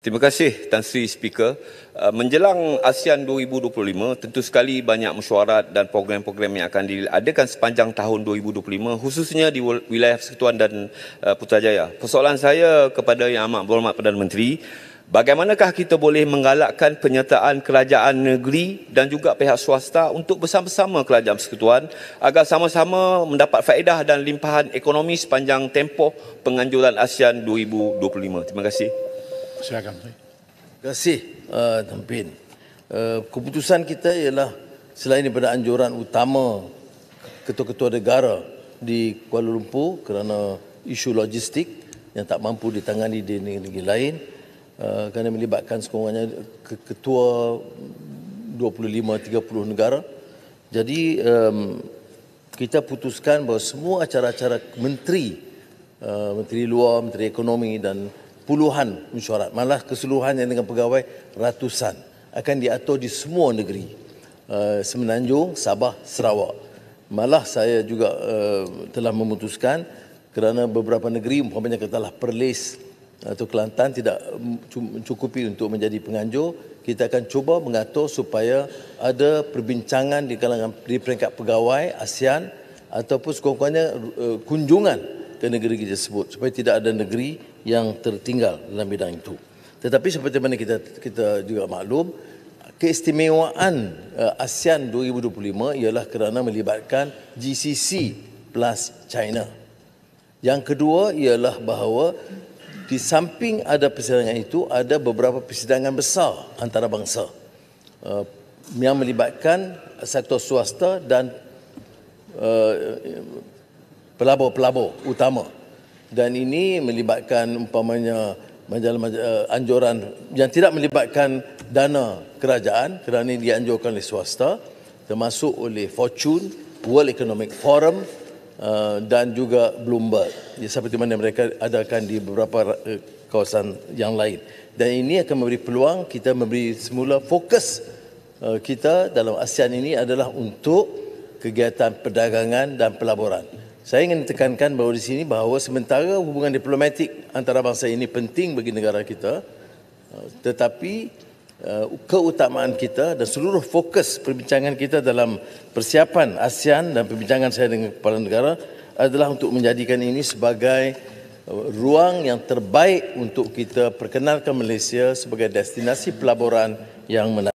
Terima kasih Tan Sri Speaker. Uh, menjelang ASEAN 2025, tentu sekali banyak mesyuarat dan program-program yang akan diadakan sepanjang tahun 2025 khususnya di wilayah Persekutuan dan uh, Putrajaya. Persoalan saya kepada Yang Amat Berhormat Perdana Menteri, bagaimanakah kita boleh menggalakkan penyertaan kerajaan negeri dan juga pihak swasta untuk bersama-sama kerajaan persekutuan agar sama-sama mendapat faedah dan limpahan ekonomi sepanjang tempoh penganjuran ASEAN 2025. Terima kasih. Silakan. Terima kasih, uh, Tempin. Uh, keputusan kita ialah selain daripada anjuran utama ketua-ketua negara di Kuala Lumpur kerana isu logistik yang tak mampu ditangani di negeri-negeri lain uh, kerana melibatkan sekurang-kurangnya ketua 25-30 negara. Jadi um, kita putuskan bahawa semua acara-acara menteri, uh, menteri luar, menteri ekonomi dan puluhan mesyuarat malah keseluruhan yang dengan pegawai ratusan akan diatur di semua negeri uh, Semenanjung, Sabah, Sarawak. Malah saya juga uh, telah memutuskan kerana beberapa negeri umpamanya katalah Perlis atau Kelantan tidak mm, mencukupi untuk menjadi penganjur, kita akan cuba mengatur supaya ada perbincangan di kalangan di peringkat pegawai ASEAN ataupun sekurang-kurangnya uh, kunjungan ke negeri kita sebut supaya tidak ada negeri yang tertinggal dalam bidang itu. Tetapi seperti mana kita kita juga maklum keistimewaan eh, ASEAN 2025 ialah kerana melibatkan GCC plus China. Yang kedua ialah bahawa di samping ada persidangan itu ada beberapa persidangan besar antara antarabangsa eh, yang melibatkan sektor swasta dan eh, pelabur-pelabur utama dan ini melibatkan umpamanya majalah-majalah eh, anjuran yang tidak melibatkan dana kerajaan kerana ini dianjurkan oleh swasta termasuk oleh Fortune, World Economic Forum eh, dan juga Bloomberg seperti mana mereka adakan di beberapa eh, kawasan yang lain dan ini akan memberi peluang kita memberi semula fokus kita dalam ASEAN ini adalah untuk kegiatan perdagangan dan pelaburan. Saya ingin tekankan bahawa di sini bahawa sementara hubungan diplomatik antara bangsa ini penting bagi negara kita, uh, tetapi uh, keutamaan kita dan seluruh fokus perbincangan kita dalam persiapan ASEAN dan perbincangan saya dengan kepala negara adalah untuk menjadikan ini sebagai uh, ruang yang terbaik untuk kita perkenalkan Malaysia sebagai destinasi pelaburan yang menarik.